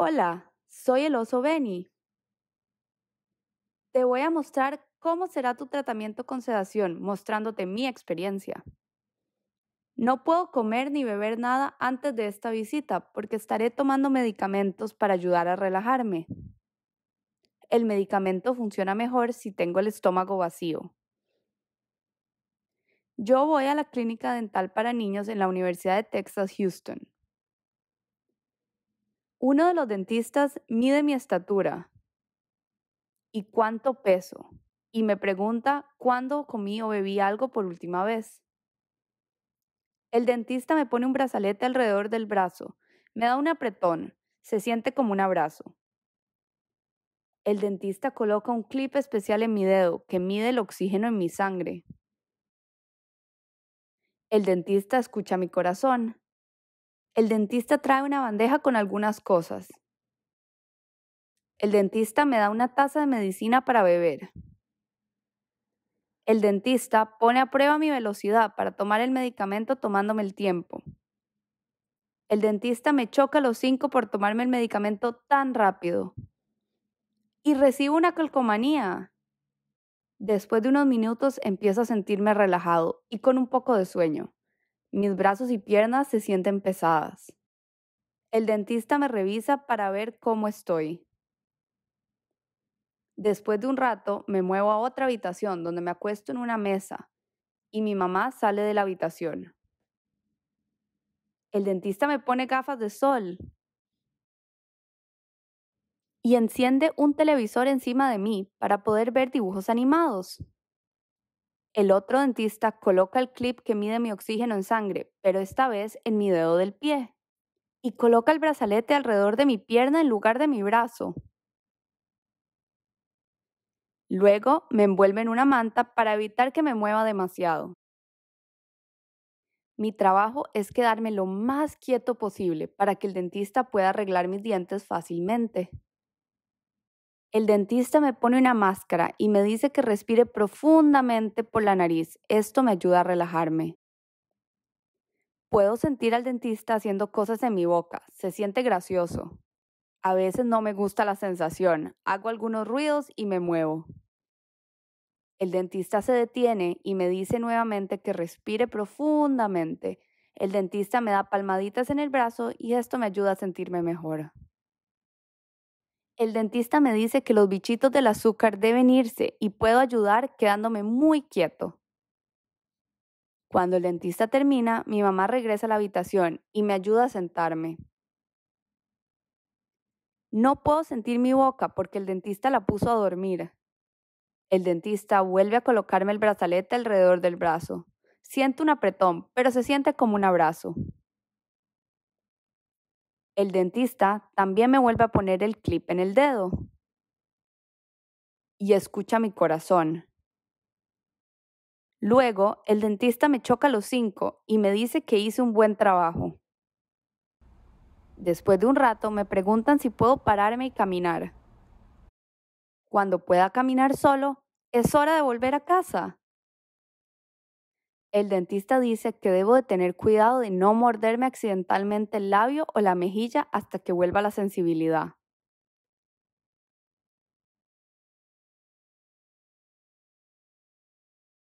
Hola, soy el oso Benny. Te voy a mostrar cómo será tu tratamiento con sedación, mostrándote mi experiencia. No puedo comer ni beber nada antes de esta visita porque estaré tomando medicamentos para ayudar a relajarme. El medicamento funciona mejor si tengo el estómago vacío. Yo voy a la clínica dental para niños en la Universidad de Texas Houston. Uno de los dentistas mide mi estatura y cuánto peso y me pregunta cuándo comí o bebí algo por última vez. El dentista me pone un brazalete alrededor del brazo, me da un apretón, se siente como un abrazo. El dentista coloca un clip especial en mi dedo que mide el oxígeno en mi sangre. El dentista escucha mi corazón, el dentista trae una bandeja con algunas cosas. El dentista me da una taza de medicina para beber. El dentista pone a prueba mi velocidad para tomar el medicamento tomándome el tiempo. El dentista me choca los cinco por tomarme el medicamento tan rápido. Y recibo una calcomanía. Después de unos minutos empiezo a sentirme relajado y con un poco de sueño. Mis brazos y piernas se sienten pesadas. El dentista me revisa para ver cómo estoy. Después de un rato me muevo a otra habitación donde me acuesto en una mesa y mi mamá sale de la habitación. El dentista me pone gafas de sol y enciende un televisor encima de mí para poder ver dibujos animados. El otro dentista coloca el clip que mide mi oxígeno en sangre, pero esta vez en mi dedo del pie. Y coloca el brazalete alrededor de mi pierna en lugar de mi brazo. Luego me envuelve en una manta para evitar que me mueva demasiado. Mi trabajo es quedarme lo más quieto posible para que el dentista pueda arreglar mis dientes fácilmente. El dentista me pone una máscara y me dice que respire profundamente por la nariz. Esto me ayuda a relajarme. Puedo sentir al dentista haciendo cosas en mi boca. Se siente gracioso. A veces no me gusta la sensación. Hago algunos ruidos y me muevo. El dentista se detiene y me dice nuevamente que respire profundamente. El dentista me da palmaditas en el brazo y esto me ayuda a sentirme mejor. El dentista me dice que los bichitos del azúcar deben irse y puedo ayudar quedándome muy quieto. Cuando el dentista termina, mi mamá regresa a la habitación y me ayuda a sentarme. No puedo sentir mi boca porque el dentista la puso a dormir. El dentista vuelve a colocarme el brazalete alrededor del brazo. Siento un apretón, pero se siente como un abrazo el dentista también me vuelve a poner el clip en el dedo y escucha mi corazón. Luego, el dentista me choca los cinco y me dice que hice un buen trabajo. Después de un rato me preguntan si puedo pararme y caminar. Cuando pueda caminar solo, es hora de volver a casa. El dentista dice que debo de tener cuidado de no morderme accidentalmente el labio o la mejilla hasta que vuelva la sensibilidad.